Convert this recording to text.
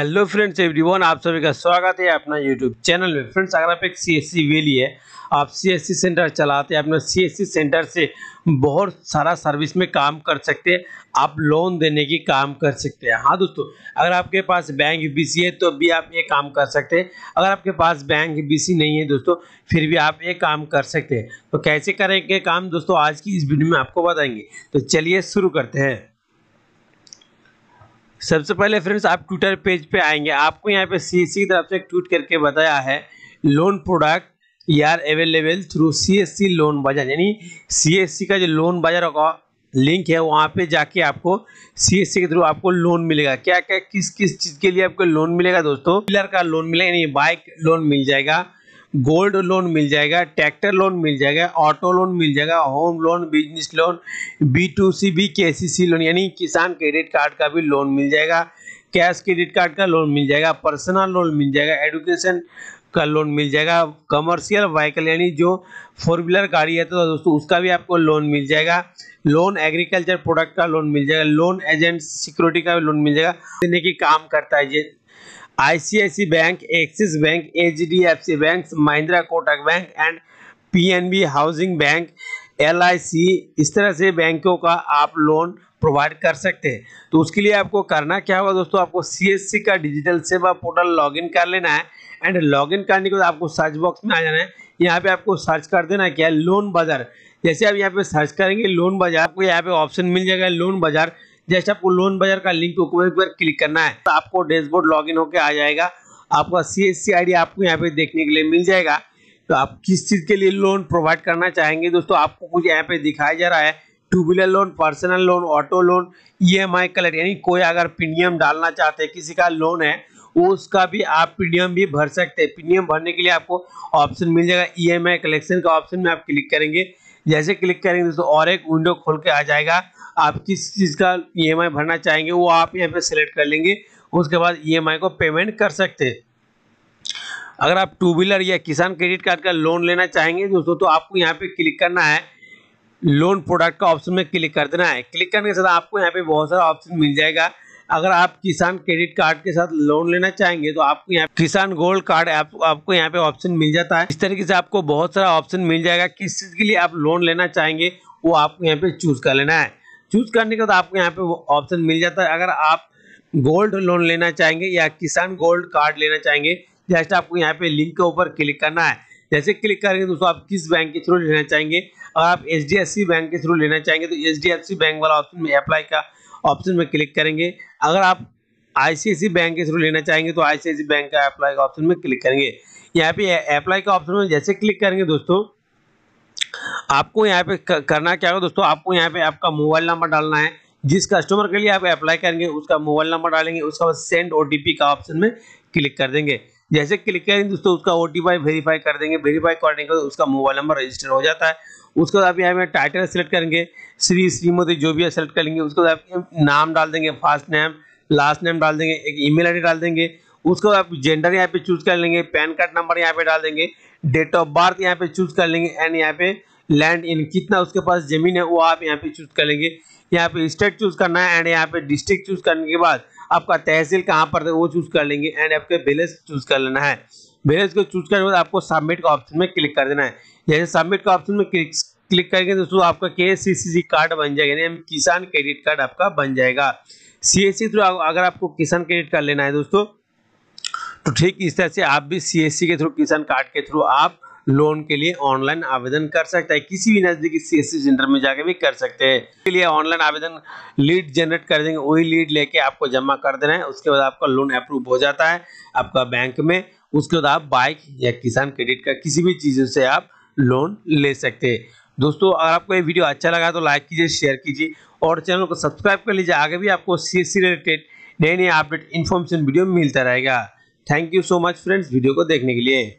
hello friends everyone आप सभी का स्वागत है अपना यूट्यूब चैनल में फ्रेंड्स अगर आप एक सी एस सी वेली है आप सी एस सी सेंटर चलाते हैं अपना सी एस सी सेंटर से बहुत सारा सर्विस में काम कर सकते हैं आप लोन देने की काम कर सकते हैं हाँ दोस्तों अगर आपके पास बैंक बीसी है तो भी आप ये काम कर सकते हैं अगर आपके पास बैंक बीसी नहीं है दोस्तों फिर भी आप ये काम कर सकते हैं तो कैसे करेंगे काम दोस्तों आज की इस वीडियो में आपको बताएंगे तो चलिए शुरू करते हैं सबसे पहले फ्रेंड्स आप ट्विटर पेज पे आएंगे आपको यहाँ पे सी की तरफ से ट्वीट करके बताया है लोन प्रोडक्ट यार available through C loan Bazaar यानी सी का जो लोन बाजार का लिंक है वहाँ पे जाके आपको सी के थ्रू आपको लोन मिलेगा क्या क्या किस किस चीज़ के लिए आपको लोन मिलेगा दोस्तों पिलर का लोन मिलेगा यानी बाइक लोन मिल जाएगा गोल्ड लोन मिल जाएगा ट्रैक्टर लोन मिल जाएगा ऑटो लोन मिल जाएगा home loan business loan B to C B के सी सी लोन यानी किसान क्रेडिट कार्ड का भी लोन मिल जाएगा कैश क्रेडिट कार्ड का लोन मिल जाएगा पर्सनल लोन मिल जाएगा एडुकेशन का लोन मिल जाएगा कमर्शियल व्हीकल यानी जो फोर व्हीलर गाड़ी है तो दोस्तों उसका भी आपको लोन मिल जाएगा लोन एग्रीकल्चर प्रोडक्ट का लोन मिल जाएगा लोन एजेंट सिक्योरिटी का भी लोन मिल जाएगा देने की काम करता है ये ICIC bank Axis bank HDFC bank Mahindra Kotak bank and PNB housing bank LIC इस तरह से बैंकों का आप लोन प्रोवाइड कर सकते हैं तो उसके लिए आपको करना क्या होगा दोस्तों आपको सीएससी का डिजिटल सेवा पोर्टल लॉगिन कर लेना है एंड लॉगिन करने के बाद आपको सर्च बॉक्स में आ जाना है यहाँ पे आपको सर्च कर देना क्या लोन बाजार जैसे आप यहाँ पे सर्च करेंगे लोन बाजार आपको यहाँ पे ऑप्शन मिल जाएगा लोन बाजार जस्ट आपको लोन बाजार का लिंक एक बार क्लिक करना है तो आपको डैशबोर्ड लॉग इन होकर आ जाएगा आपका सी एस आपको यहाँ पे देखने के लिए मिल जाएगा तो आप किस चीज़ के लिए लोन प्रोवाइड करना चाहेंगे दोस्तों आपको कुछ यहाँ पे दिखाया जा रहा है two wheeler loan personal loan auto loan E M I colour यानी कोई अगर प्रीमियम डालना चाहते हैं किसी का लोन है वो उसका भी आप प्रीमियम भी भर सकते हैं प्रीमियम भरने के लिए आपको ऑप्शन मिल जाएगा ई एम आई कलेक्शन का ऑप्शन में आप क्लिक करेंगे जैसे क्लिक करेंगे दोस्तों और एक विंडो खोल के आ जाएगा आप किस चीज़ का ई e भरना चाहेंगे वो आप यहाँ पे सिलेक्ट कर लेंगे उसके बाद ई e को पेमेंट कर सकते अगर आप टू व्हीलर या किसान क्रेडिट कार्ड का लोन लेना चाहेंगे दोस्तों तो आपको यहाँ पे क्लिक करना है लोन प्रोडक्ट का ऑप्शन में क्लिक कर देना है क्लिक करने के साथ आपको यहाँ पे बहुत सारा ऑप्शन मिल जाएगा अगर आप किसान क्रेडिट कार्ड के साथ लोन लेना चाहेंगे तो आपको यहाँ किसान गोल्ड कार्ड आप, आपको यहाँ पे ऑप्शन मिल जाता है इस तरीके से आपको बहुत सारा ऑप्शन मिल जाएगा किस चीज़ के लिए आप लोन लेना चाहेंगे वो आपको यहाँ पे चूज कर लेना है चूज करने के बाद आपको यहाँ पे ऑप्शन मिल जाता है अगर आप गोल्ड लोन लेना चाहेंगे या किसान गोल्ड कार्ड लेना चाहेंगे जस्ट आपको यहाँ पे लिंक के ऊपर क्लिक करना है जैसे क्लिक करेंगे दोस्तों आप किस बैंक के थ्रू लेना चाहेंगे और आप एच बैंक के थ्रू लेना चाहेंगे तो एच बैंक वाला ऑप्शन में अप्लाई का ऑप्शन में क्लिक करेंगे अगर आप आईसीआईसी बैंक के थ्रू लेना चाहेंगे तो आईसीआईसी बैंक का अप्लाई का ऑप्शन में क्लिक करेंगे यहाँ पे अप्लाई का ऑप्शन में जैसे क्लिक करेंगे दोस्तों आपको यहाँ पे करना क्या होगा दोस्तों आपको यहाँ पे आपका मोबाइल नंबर डालना है जिस कस्टमर के लिए आप अप्लाई करेंगे उसका मोबाइल नंबर डालेंगे उसका सेंड ओ का ऑप्शन में क्लिक कर देंगे जैसे क्लिक करेंगे दोस्तों उसका ओ वेरीफाई कर देंगे वेरीफाई करने के बाद उसका मोबाइल नंबर रजिस्टर हो जाता है उसके बाद आप यहाँ पे टाइटल सेलेक्ट करेंगे श्री श्रीमती जो भी है सेलेक्ट करेंगे उसके बाद आप नाम डाल देंगे फर्स्ट नेम लास्ट नेम डाल देंगे एक ईमेल आईडी डाल देंगे उसके बाद आप जेंडर यहाँ पे चूज कर लेंगे पैन कार्ड नंबर यहाँ पे डाल देंगे डेट ऑफ बर्थ यहाँ पे चूज कर लेंगे एंड यहाँ पे लैंड इन कितना उसके पास जमीन है वो आप यहाँ पे चूज कर लेंगे यहाँ पे स्टेट चूज करना है एंड यहाँ पे डिस्ट्रिक्ट चूज करने के बाद आपका तहसील कहाँ पर वो चूज कर लेंगे एंड आपके विलेज चूज कर लेना है विलेज को चूज करने के बाद आपको सबमिट का ऑप्शन में क्लिक कर देना है जैसे सबमिट का ऑप्शन में क्लिक क्लिक करेंगे दोस्तों आपका के कार्ड बन जाएगा यानी किसान क्रेडिट कार्ड आपका बन जाएगा सी थ्रू अगर आपको किसान क्रेडिट कार्ड लेना है दोस्तों तो ठीक इस तरह से आप भी सी के थ्रू किसान कार्ड के थ्रू आप लोन के लिए ऑनलाइन आवेदन कर सकता है किसी भी नज़दीकी सी एस सेंटर e में जाके भी कर सकते हैं इसके लिए ऑनलाइन आवेदन लीड जनरेट कर देंगे वही लीड लेके आपको जमा कर देना है उसके बाद आपका लोन अप्रूव हो जाता है आपका बैंक में उसके बाद आप बाइक या किसान क्रेडिट कार्ड किसी भी चीज से आप लोन ले सकते हैं दोस्तों अगर आपको ये वीडियो अच्छा लगा तो लाइक कीजिए शेयर कीजिए और चैनल को सब्सक्राइब कर लीजिए आगे भी आपको सी एस रिलेटेड नए नए अपडेट इन्फॉर्मेशन वीडियो मिलता रहेगा thank you so much friends video को देखने के लिए